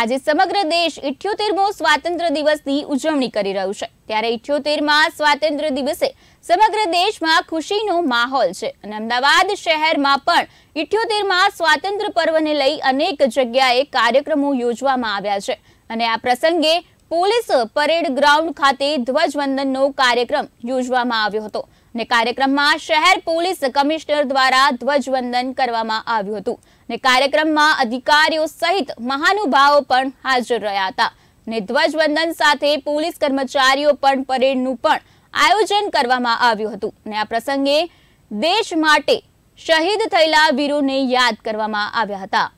આજે સમગ્ર દેશ ઇઠ્યોતેરમો સ્વાતંત્ર્ય દિવસની ઉજવણી કરી રહ્યું છે ત્યારે ઇઠ્યોતેરમાં સ્વાતંત્ર્ય દિવસે સમગ્ર દેશમાં ખુશીનો માહોલ છે અને અમદાવાદ શહેરમાં પણ ઇઠ્યોતેરમાં સ્વાતંત્ર્ય પર્વને લઈ અનેક જગ્યાએ કાર્યક્રમો યોજવામાં આવ્યા છે અને આ પ્રસંગે પોલીસ પરેડ ગ્રાઉન્ડ ખાતે ધ્વજવંદનનો કાર્યક્રમ યોજવામાં આવ્યો હતો ને કાર્યક્રમમાં શહેર પોલીસ કમિશનર દ્વારા ધ્વજવંદન કરવામાં આવ્યું હતું ને કાર્યક્રમમાં અધિકારીઓ સહિત મહાનુભાવો પણ હાજર રહ્યા હતા ને ધ્વજવંદન સાથે પોલીસ કર્મચારીઓ પણ પરેડનું પણ આયોજન કરવામાં આવ્યું હતું ને આ પ્રસંગે દેશ માટે શહીદ થયેલા વીરોને યાદ કરવામાં આવ્યા હતા